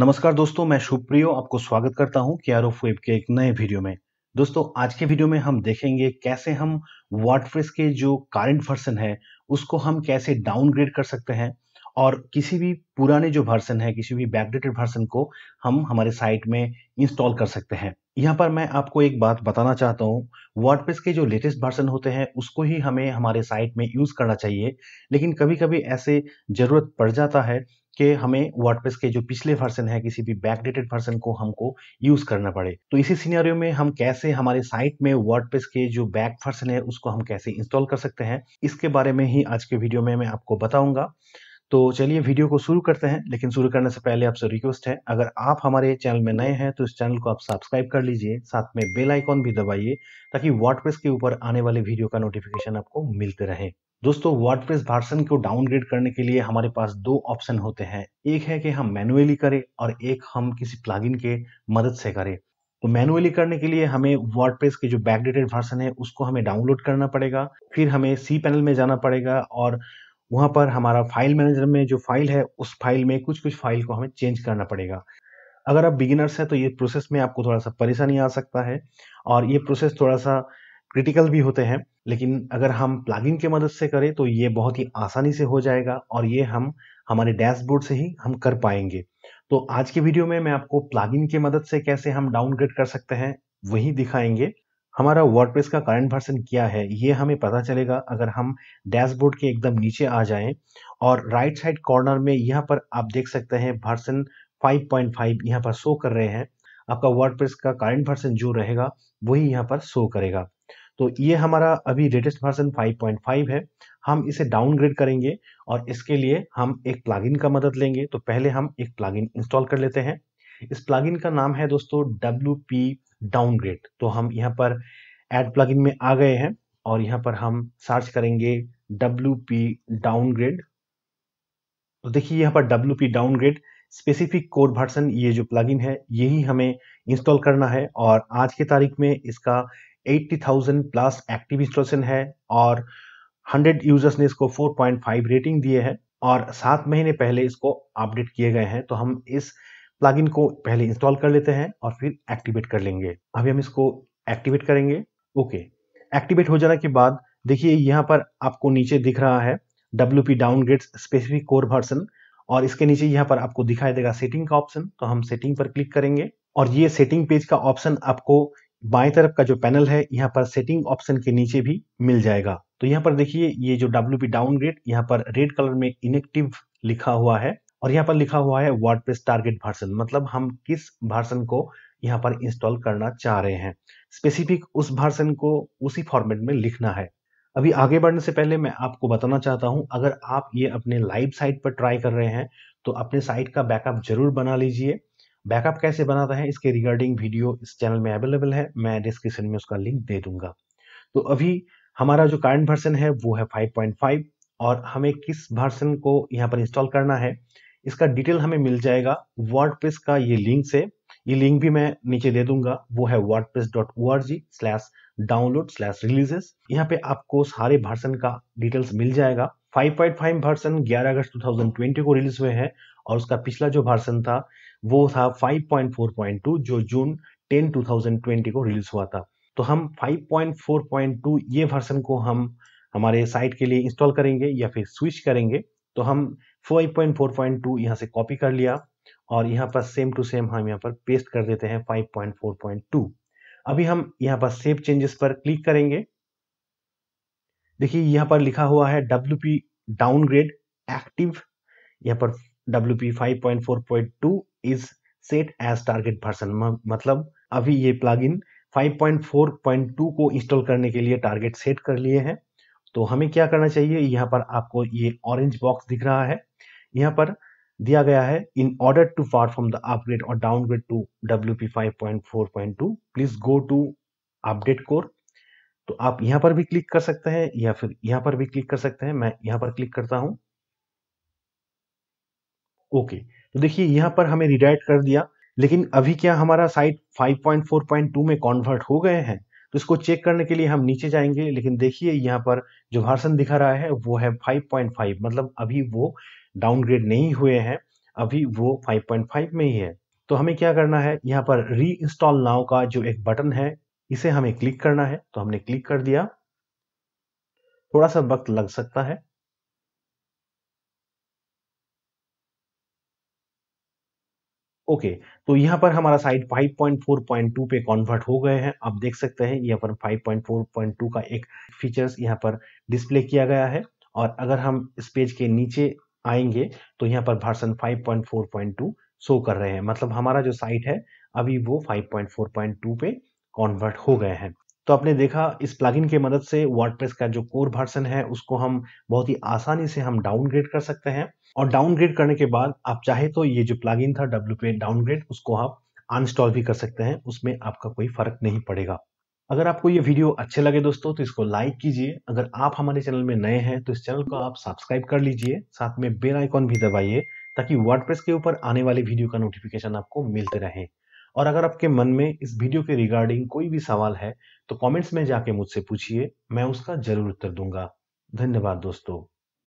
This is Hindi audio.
नमस्कार दोस्तों मैं शुभप्रियो आपको स्वागत करता हूं केयर वेब के एक नए वीडियो में दोस्तों आज के वीडियो में हम देखेंगे कैसे हम वर्डप्रेस के जो करंट वर्सन है उसको हम कैसे डाउनग्रेड कर सकते हैं और किसी भी पुराने जो वर्सन है किसी भी बैकडेटेड वर्सन को हम हमारे साइट में इंस्टॉल कर सकते हैं यहाँ पर मैं आपको एक बात बताना चाहता हूँ वर्डप्रेस के जो लेटेस्ट वर्सन होते हैं उसको ही हमें हमारे साइट में यूज़ करना चाहिए लेकिन कभी कभी ऐसे ज़रूरत पड़ जाता है कि हमें वर्डप्रेस के जो पिछले वर्सन है किसी भी बैकडेटेड वर्जन को हमको यूज करना पड़े तो इसी सीनियरियो में हम कैसे हमारे साइट में वर्डप्रेस के जो बैक वर्सन है उसको हम कैसे इंस्टॉल कर सकते हैं इसके बारे में ही आज के वीडियो में मैं आपको बताऊंगा तो चलिए वीडियो को शुरू करते हैं लेकिन शुरू करने से पहले आपसे रिक्वेस्ट है अगर आप हमारे चैनल में नए हैं तो इस चैनल को आप सब्सक्राइब कर लीजिए साथ में बेल आइकॉन भी दबाइए ताकि वर्डप्रेस के ऊपर आने वाले वीडियो का नोटिफिकेशन आपको मिलते रहे दोस्तों वर्डप्रेस वर्सन को डाउनग्रेड करने के लिए हमारे पास दो ऑप्शन होते हैं एक है कि हम मैनुअली करें और एक हम किसी प्लागिन के मदद से करें तो मैनुअली करने के लिए हमें वर्डप्रेस के जो बैकडेटेड वर्सन है उसको हमें डाउनलोड करना पड़ेगा फिर हमें सी पैनल में जाना पड़ेगा और वहाँ पर हमारा फाइल मैनेजर में जो फाइल है उस फाइल में कुछ कुछ फाइल को हमें चेंज करना पड़ेगा अगर आप बिगिनर्स हैं तो ये प्रोसेस में आपको थोड़ा सा परेशानी आ सकता है और ये प्रोसेस थोड़ा सा क्रिटिकल भी होते हैं लेकिन अगर हम इन के मदद से करें तो ये बहुत ही आसानी से हो जाएगा और ये हम हमारे डैशबोर्ड से ही हम कर पाएंगे तो आज के वीडियो में मैं आपको इन के मदद से कैसे हम डाउनग्रेड कर सकते हैं वही दिखाएंगे हमारा वर्डप्रेस का करंट वर्सन क्या है ये हमें पता चलेगा अगर हम डैशबोर्ड के एकदम नीचे आ जाएं और राइट साइड कॉर्नर में यहाँ पर आप देख सकते हैं वर्सन 5.5 यहाँ पर शो कर रहे हैं आपका वर्डप्रेस का करंट वर्सन जो रहेगा वही यहाँ पर शो करेगा तो ये हमारा अभी लेटेस्ट वर्सन 5.5 है हम इसे डाउनग्रेड करेंगे और इसके लिए हम एक प्लागिन का मदद लेंगे तो पहले हम एक प्लागिन इंस्टॉल कर लेते हैं इस प्लागिन का नाम है दोस्तों डब्ल्यू पी डाउनग्रेड तो हम यहाँ पर एड प्लगइन में आ गए हैं और यहाँ पर हम सर्च करेंगे डब्ल्यू पी डाउनग्रेड तो देखिए यहाँ पर W P downgrade specific code version ये जो प्लगइन है यही हमें इंस्टॉल करना है और आज के तारीख में इसका 80,000 प्लस एक्टिव इंस्टॉलेशन है और 100 यूजर्स ने इसको 4.5 रेटिंग दिए है और सात महीने पहले इसको अपडेट किए गए हैं तो हम इस प्लगइन को पहले इंस्टॉल कर लेते हैं और फिर एक्टिवेट कर लेंगे अभी हम इसको एक्टिवेट करेंगे ओके एक्टिवेट हो जाने के बाद देखिए यहाँ पर आपको नीचे दिख रहा है W P downgrade specific core version और इसके नीचे यहाँ पर आपको दिखाई देगा सेटिंग का ऑप्शन तो हम सेटिंग पर क्लिक करेंगे और ये सेटिंग पेज का ऑप्शन आपको बाएं तरफ का जो पैनल है यहाँ पर सेटिंग ऑप्शन के नीचे भी मिल जाएगा तो यहाँ पर देखिए ये जो डब्ल्यू पी डाउनग्रेड यहाँ पर रेड कलर में इनेक्टिव लिखा हुआ है और यहाँ पर लिखा हुआ है वर्ड टारगेट भर्सन मतलब हम किस वर्सन को यहाँ पर इंस्टॉल करना चाह रहे हैं स्पेसिफिक उस भर्सन को उसी फॉर्मेट में लिखना है अभी आगे बढ़ने से पहले मैं आपको बताना चाहता हूं अगर आप ये अपने लाइव साइट पर ट्राई कर रहे हैं तो अपने साइट का बैकअप जरूर बना लीजिए बैकअप कैसे बनाता है इसके रिगार्डिंग वीडियो इस चैनल में अवेलेबल है मैं डिस्क्रिप्शन में उसका लिंक दे दूंगा तो अभी हमारा जो करंट वर्सन है वो है 5.5 और हमें किस भर्सन को यहाँ पर इंस्टॉल करना है इसका डिटेल हमें मिल जाएगा वर्ड का ये लिंक से ये लिंक भी मैं नीचे दे दूंगा वो है WordPress dot O R G slash download slash releases यहाँ पे आपको सारे भर्सन का डिटेल्स मिल जाएगा 5.5 वर्सन 11 अगस्त 2020 को रिलीज हुए हैं और उसका पिछला जो वर्सन था वो था 5.4.2 जो जून 10 2020 को रिलीज हुआ था तो हम 5.4.2 ये वर्सन को हम हमारे साइट के लिए इंस्टॉल करेंगे या फिर स्विच करेंगे तो हम 5.4.2 यहां से कॉपी कर लिया और यहाँ पर सेम टू सेम हम यहाँ पर पेस्ट कर देते हैं 5.4.2 अभी हम यहां पर सेव चेंजेस पर क्लिक करेंगे देखिए यहाँ पर लिखा हुआ है डब्ल्यू डाउनग्रेड एक्टिव यहां पर W 5.4.2 is set as target version मतलब अभी ये प्लगइन 5.4.2 को इंस्टॉल करने के लिए टारगेट सेट कर लिए हैं तो हमें क्या करना चाहिए यहाँ पर आपको ये ऑरेंज बॉक्स दिख रहा है यहाँ पर दिया गया है in order to far from the upgrade और downgrade to W P five point four point two please go to update core तो आप यहाँ पर भी क्लिक कर सकते हैं या फिर यहाँ पर भी क्लिक कर सकते हैं मैं यहाँ पर क्लिक करता हूँ ओके तो देखिए यहाँ पर हमें रिडाइट कर दिया लेकिन अभी क्या हमारा साइट 5.4.2 में कन्वर्ट हो गए हैं इसको चेक करने के लिए हम नीचे जाएंगे लेकिन देखिए यहाँ पर जो भार्सन दिखा रहा है वो है 5.5 मतलब अभी वो डाउनग्रेड नहीं हुए हैं अभी वो 5.5 में ही है तो हमें क्या करना है यहाँ पर री इंस्टॉल नाव का जो एक बटन है इसे हमें क्लिक करना है तो हमने क्लिक कर दिया थोड़ा सा वक्त लग सकता है ओके okay, तो यहाँ पर हमारा साइट 5.4.2 पे कन्वर्ट हो गए हैं आप देख सकते हैं यहाँ पर 5.4.2 का एक फीचर्स यहाँ पर डिस्प्ले किया गया है और अगर हम इस पेज के नीचे आएंगे तो यहाँ पर भर्सन 5.4.2 शो कर रहे हैं मतलब हमारा जो साइट है अभी वो 5.4.2 पे कन्वर्ट हो गए हैं तो आपने देखा इस प्लगइन के मदद से वर्डप्रेस का जो कोर वर्सन है उसको हम बहुत ही आसानी से हम डाउनग्रेड कर सकते हैं और डाउनग्रेड करने के बाद आप चाहे तो ये जो प्लगइन था डब्ल्यू डाउनग्रेड उसको आप अनस्टॉल भी कर सकते हैं उसमें आपका कोई फर्क नहीं पड़ेगा अगर आपको ये वीडियो अच्छे लगे दोस्तों तो इसको लाइक कीजिए अगर आप हमारे चैनल में नए हैं तो इस चैनल को आप सब्सक्राइब कर लीजिए साथ में बेल आइकॉन भी दबाइए ताकि वर्डप्रेस के ऊपर आने वाले वीडियो का नोटिफिकेशन आपको मिलते रहे और अगर आपके मन में इस वीडियो के रिगार्डिंग कोई भी सवाल है तो कमेंट्स में जाके मुझसे पूछिए मैं उसका ज़रूर उत्तर दूंगा धन्यवाद दोस्तों